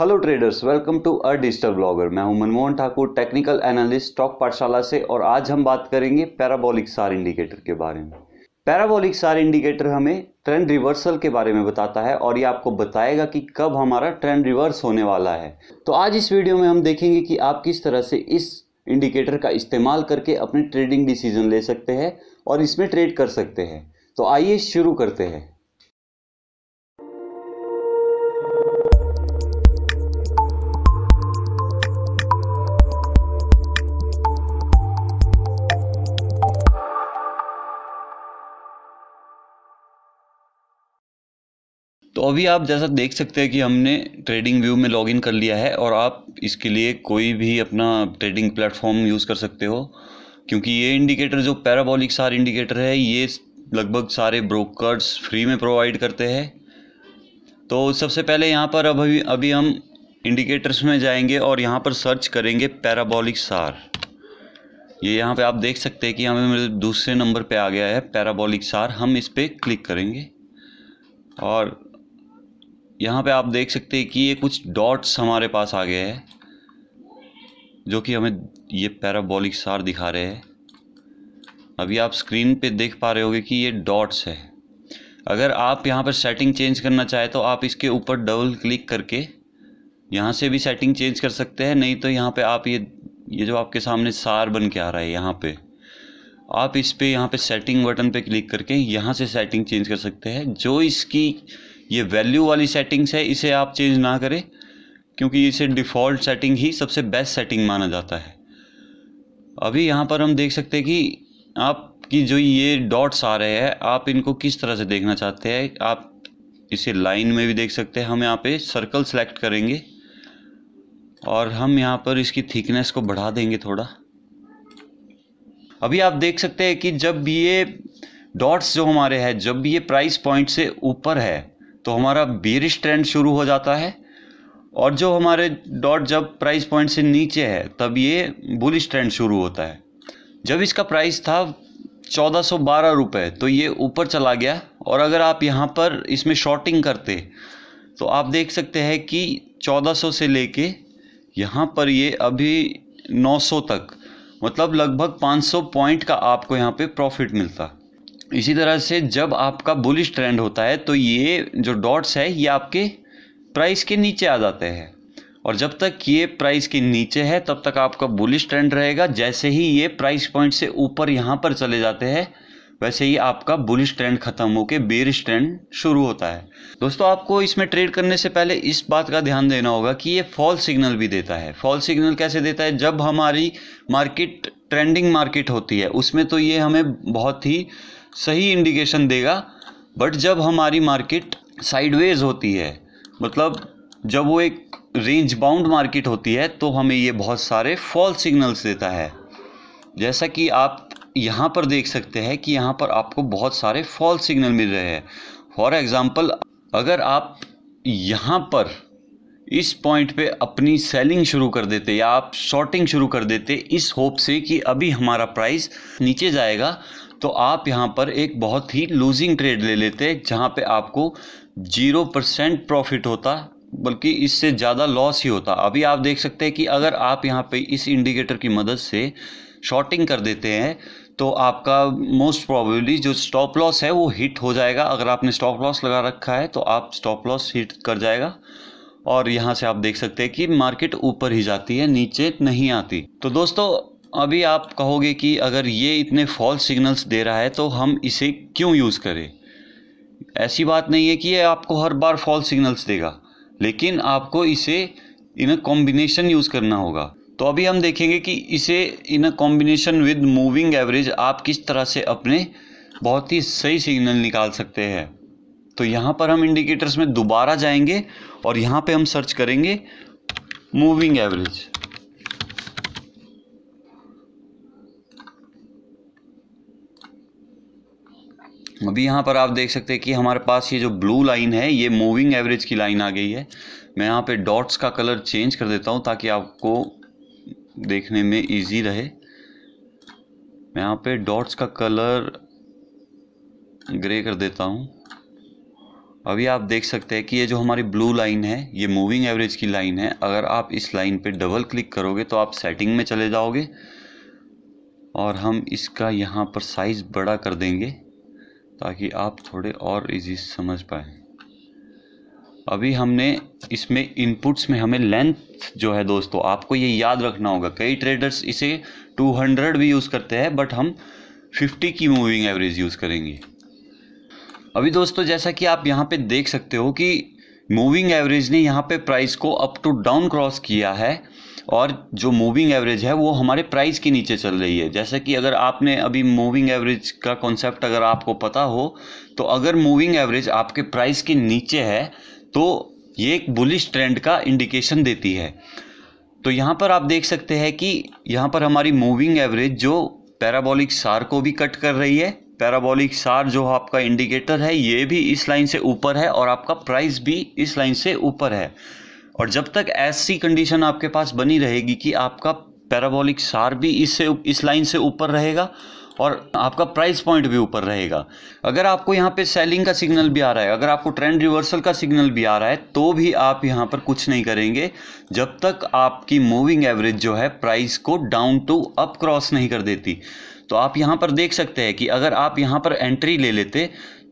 hello traders welcome to a digital blogger मैं हूं Manmohan Thakur technical analyst stock Pathshala से और आज हम बात करेंगे पैराबॉलिक सार इंडिकेटर के बारे में पैराबॉलिक सार इंडिकेटर हमें ट्रेंड रिवर्सल के बारे में बताता है और ये आपको बताएगा कि कब हमारा ट्रेंड रिवर्स होने वाला है तो आज इस वीडियो में हम देखेंगे कि आप किस तरह से इस इंडिकेटर का इस्तेमाल करके अपने ट्रेडिंग डिसीजन ले सकते हैं और इसमें ट्रेड कर सकते हैं तो आइए शुरू करते हैं तो अभी आप जैसा देख सकते हैं कि हमने ट्रेडिंग व्यू में लॉगिन कर लिया है और आप इसके लिए कोई भी अपना ट्रेडिंग प्लेटफॉर्म यूज़ कर सकते हो क्योंकि ये इंडिकेटर जो पैराबॉलिक सार इंडिकेटर है ये लगभग सारे ब्रोकर्स फ्री में प्रोवाइड करते हैं तो सबसे पहले यहाँ पर अब अभी अभी हम इंडिकेटर्स में जाएंगे और यहाँ पर सर्च करेंगे पैराबॉलिक सार ये यहाँ पे आप देख सकते हैं कि हमें मेरे दूसरे नंबर पे आ गया है पैराबॉलिक सार हम इस पर क्लिक करेंगे और यहाँ पे आप देख सकते हैं कि ये कुछ डॉट्स हमारे पास आ गए हैं जो कि हमें ये पैराबॉलिक सार दिखा रहे हैं अभी आप स्क्रीन पे देख पा रहे होगे कि ये डॉट्स है अगर आप यहाँ पर सेटिंग चेंज करना चाहे तो आप इसके ऊपर डबल क्लिक करके यहाँ से भी सेटिंग चेंज कर सकते हैं नहीं तो यहाँ पे आप ये ये जो आपके सामने सार बन के आ रहा है यहाँ पे आप इस पर यहाँ पे सेटिंग बटन पे क्लिक करके यहाँ से सेटिंग चेंज कर सकते हैं जो इसकी ये वैल्यू वाली सेटिंग्स है इसे आप चेंज ना करें क्योंकि इसे डिफ़ॉल्ट सेटिंग ही सबसे बेस्ट सेटिंग माना जाता है अभी यहाँ पर हम देख सकते हैं कि आपकी जो ये डॉट्स आ रहे हैं आप इनको किस तरह से देखना चाहते हैं आप इसे लाइन में भी देख सकते हैं हम यहाँ पे सर्कल सेलेक्ट करेंगे और हम यहाँ पर इसकी थिकनेस को बढ़ा देंगे थोड़ा अभी आप देख सकते हैं कि जब ये डॉट्स जो हमारे हैं जब ये प्राइस पॉइंट से ऊपर है तो हमारा बेरिश ट्रेंड शुरू हो जाता है और जो हमारे डॉट जब प्राइस पॉइंट से नीचे है तब ये बुलिश ट्रेंड शुरू होता है जब इसका प्राइस था चौदह सौ बारह रुपये तो ये ऊपर चला गया और अगर आप यहाँ पर इसमें शॉर्टिंग करते तो आप देख सकते हैं कि चौदह सौ से लेके यहाँ पर ये अभी नौ सौ तक मतलब लगभग पाँच सौ पॉइंट का आपको यहाँ पे प्रॉफिट मिलता इसी तरह से जब आपका बुलिश ट्रेंड होता है तो ये जो डॉट्स है ये आपके प्राइस के नीचे आ जाते हैं और जब तक ये प्राइस के नीचे है तब तक आपका बुलिश ट्रेंड रहेगा जैसे ही ये प्राइस पॉइंट से ऊपर यहाँ पर चले जाते हैं वैसे ही आपका बुलिश ट्रेंड खत्म होकर बेरिश ट्रेंड शुरू होता है दोस्तों आपको इसमें ट्रेड करने से पहले इस बात का ध्यान देना होगा कि ये फॉल सिग्नल भी देता है फॉल सिग्नल कैसे देता है जब हमारी मार्केट ट्रेंडिंग मार्केट होती है उसमें तो ये हमें बहुत ही सही इंडिकेशन देगा बट जब हमारी मार्केट साइडवेज होती है मतलब जब वो एक रेंज बाउंड मार्केट होती है तो हमें ये बहुत सारे फॉल्स सिग्नल्स देता है जैसा कि आप यहाँ पर देख सकते हैं कि यहाँ पर आपको बहुत सारे फॉल्स सिग्नल मिल रहे हैं फॉर एग्ज़ाम्पल अगर आप यहाँ पर इस पॉइंट पे अपनी सेलिंग शुरू कर देते या आप शॉर्टिंग शुरू कर देते इस होप से कि अभी हमारा प्राइस नीचे जाएगा तो आप यहाँ पर एक बहुत ही लूजिंग ट्रेड ले लेते हैं जहाँ पे आपको जीरो परसेंट प्रॉफिट होता बल्कि इससे ज़्यादा लॉस ही होता अभी आप देख सकते हैं कि अगर आप यहाँ पे इस इंडिकेटर की मदद से शॉर्टिंग कर देते हैं तो आपका मोस्ट प्रॉबली जो स्टॉप लॉस है वो हिट हो जाएगा अगर आपने स्टॉप लॉस लगा रखा है तो आप स्टॉप लॉस हिट कर जाएगा और यहाँ से आप देख सकते हैं कि मार्केट ऊपर ही जाती है नीचे नहीं आती तो दोस्तों अभी आप कहोगे कि अगर ये इतने फॉल्स सिग्नल्स दे रहा है तो हम इसे क्यों यूज़ करें ऐसी बात नहीं है कि ये आपको हर बार फॉल्स सिग्नल्स देगा लेकिन आपको इसे इन अ कॉम्बिनेशन यूज़ करना होगा तो अभी हम देखेंगे कि इसे in a combination with moving average आप किस तरह से अपने बहुत ही सही सिग्नल निकाल सकते हैं तो यहाँ पर हम इंडिकेटर्स में दोबारा जाएंगे और यहाँ पे हम सर्च करेंगे मूविंग एवरेज अभी यहाँ पर आप देख सकते हैं कि हमारे पास ये जो ब्लू लाइन है ये मूविंग एवरेज की लाइन आ गई है मैं यहाँ पे डॉट्स का कलर चेंज कर देता हूँ ताकि आपको देखने में इजी रहे मैं यहाँ पे डॉट्स का कलर ग्रे कर देता हूँ अभी आप देख सकते हैं कि ये जो हमारी ब्लू लाइन है ये मूविंग एवरेज की लाइन है अगर आप इस लाइन पर डबल क्लिक करोगे तो आप सेटिंग में चले जाओगे और हम इसका यहाँ पर साइज़ बड़ा कर देंगे ताकि आप थोड़े और इजी समझ पाए अभी हमने इसमें इनपुट्स में हमें लेंथ जो है दोस्तों आपको ये याद रखना होगा कई ट्रेडर्स इसे 200 भी यूज़ करते हैं बट हम 50 की मूविंग एवरेज यूज़ करेंगे अभी दोस्तों जैसा कि आप यहाँ पे देख सकते हो कि मूविंग एवरेज ने यहाँ पे प्राइस को अप टू डाउन क्रॉस किया है और जो मूविंग एवरेज है वो हमारे प्राइस के नीचे चल रही है जैसे कि अगर आपने अभी मूविंग एवरेज का कॉन्सेप्ट अगर आपको पता हो तो अगर मूविंग एवरेज आपके प्राइस के नीचे है तो ये एक बुलिश ट्रेंड का इंडिकेशन देती है तो यहाँ पर आप देख सकते हैं कि यहाँ पर हमारी मूविंग एवरेज जो पैराबॉलिक सार को भी कट कर रही है पैराबॉलिक सार जो आपका इंडिकेटर है ये भी इस लाइन से ऊपर है और आपका प्राइस भी इस लाइन से ऊपर है और जब तक ऐसी कंडीशन आपके पास बनी रहेगी कि आपका पैराबोलिक सार भी इससे इस लाइन से ऊपर रहेगा और आपका प्राइस पॉइंट भी ऊपर रहेगा अगर आपको यहाँ पे सेलिंग का सिग्नल भी आ रहा है अगर आपको ट्रेंड रिवर्सल का सिग्नल भी आ रहा है तो भी आप यहाँ पर कुछ नहीं करेंगे जब तक आपकी मूविंग एवरेज जो है प्राइस को डाउन टू अप क्रॉस नहीं कर देती तो आप यहाँ पर देख सकते हैं कि अगर आप यहाँ पर एंट्री ले लेते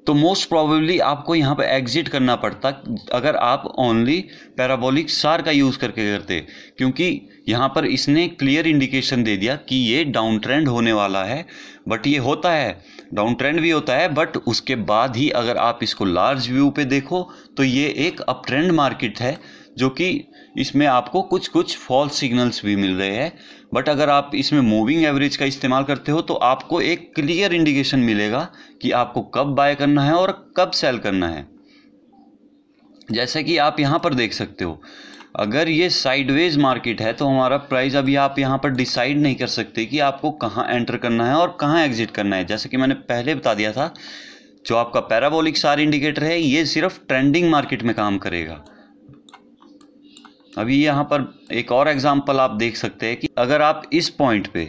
तो मोस्ट प्रॉबेबली आपको यहाँ पर एग्ज़िट करना पड़ता अगर आप ओनली पैराबोलिक सार का यूज़ करके करते क्योंकि यहाँ पर इसने क्लियर इंडिकेशन दे दिया कि ये डाउन ट्रेंड होने वाला है बट ये होता है डाउन ट्रेंड भी होता है बट उसके बाद ही अगर आप इसको लार्ज व्यू पे देखो तो ये एक अप ट्रेंड मार्केट है जो कि इसमें आपको कुछ कुछ फॉल्स सिग्नल्स भी मिल रहे हैं बट अगर आप इसमें मूविंग एवरेज का इस्तेमाल करते हो तो आपको एक क्लियर इंडिकेशन मिलेगा कि आपको कब बाय करना है और कब सेल करना है जैसा कि आप यहाँ पर देख सकते हो अगर ये साइडवेज मार्केट है तो हमारा प्राइस अभी आप यहाँ पर डिसाइड नहीं कर सकते कि आपको कहाँ एंटर करना है और कहाँ एग्जिट करना है जैसे कि मैंने पहले बता दिया था जो आपका पैराबोलिक सार इंडिकेटर है ये सिर्फ ट्रेंडिंग मार्केट में काम करेगा अभी यहाँ पर एक और एग्ज़ाम्पल आप देख सकते हैं कि अगर आप इस पॉइंट पे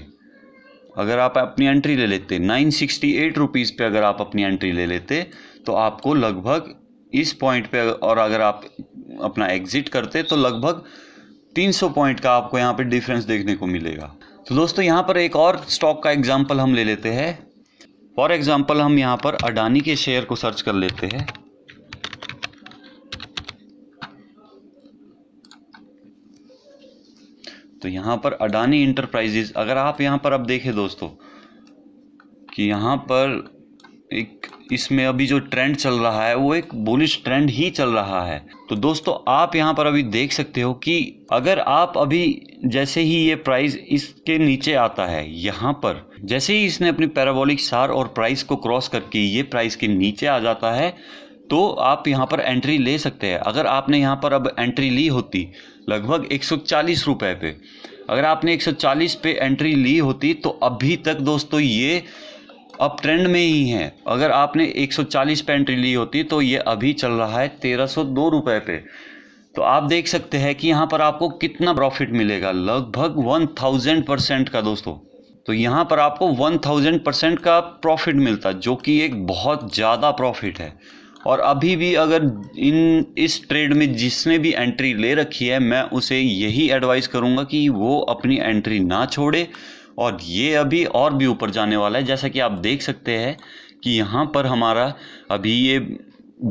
अगर आप अपनी एंट्री ले लेते नाइन सिक्सटी एट रुपीज़ पर अगर आप अपनी एंट्री ले लेते तो आपको लगभग इस पॉइंट पे और अगर आप अपना एग्ज़िट करते तो लगभग 300 पॉइंट का आपको यहाँ पे डिफरेंस देखने को मिलेगा तो दोस्तों यहाँ पर एक और स्टॉक का एग्ज़ाम्पल हम ले लेते हैं फॉर एग्ज़ाम्पल हम यहाँ पर अडानी के शेयर को सर्च कर लेते हैं तो यहाँ पर अडानी इंटरप्राइजेज अगर आप यहाँ पर अब देखें दोस्तों कि यहाँ पर एक इसमें अभी जो ट्रेंड चल रहा है वो एक बुलिश ट्रेंड ही चल रहा है तो दोस्तों आप यहाँ पर अभी देख सकते हो कि अगर आप अभी जैसे ही ये प्राइस इसके नीचे आता है यहाँ पर जैसे ही इसने अपनी पैराबोलिक सार और प्राइस को क्रॉस करके ये प्राइस के नीचे आ जाता है तो आप यहाँ पर एंट्री ले सकते हैं अगर आपने यहाँ पर अब एंट्री ली होती लगभग एक सौ चालीस पे अगर आपने एक सौ चालीस पे एंट्री ली होती तो अभी तक दोस्तों ये अब ट्रेंड में ही है अगर आपने 140 पे एंट्री ली होती तो ये अभी चल रहा है तेरह सौ दो पे तो आप देख सकते हैं कि यहाँ पर आपको कितना प्रॉफिट मिलेगा लगभग 1000 परसेंट का दोस्तों तो यहाँ पर आपको 1000 परसेंट का प्रॉफिट मिलता जो कि एक बहुत ज़्यादा प्रॉफिट है और अभी भी अगर इन इस ट्रेड में जिसने भी एंट्री ले रखी है मैं उसे यही एडवाइस करूँगा कि वो अपनी एंट्री ना छोड़े और ये अभी और भी ऊपर जाने वाला है जैसा कि आप देख सकते हैं कि यहाँ पर हमारा अभी ये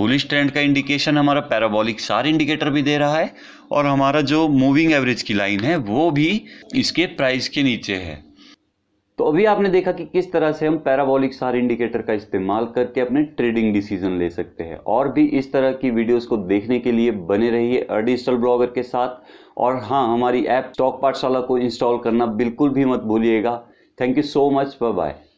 बुलिश ट्रेंड का इंडिकेशन हमारा पैराबॉलिक सार इंडिकेटर भी दे रहा है और हमारा जो मूविंग एवरेज की लाइन है वो भी इसके प्राइस के नीचे है तो अभी आपने देखा कि किस तरह से हम पैराबॉलिक सार इंडिकेटर का इस्तेमाल करके अपने ट्रेडिंग डिसीजन ले सकते हैं और भी इस तरह की वीडियोस को देखने के लिए बने रहिए डिजिटल ब्लॉगर के साथ और हाँ हमारी ऐप स्टॉक पाठशाला को इंस्टॉल करना बिल्कुल भी मत भूलिएगा thank you so much bye bye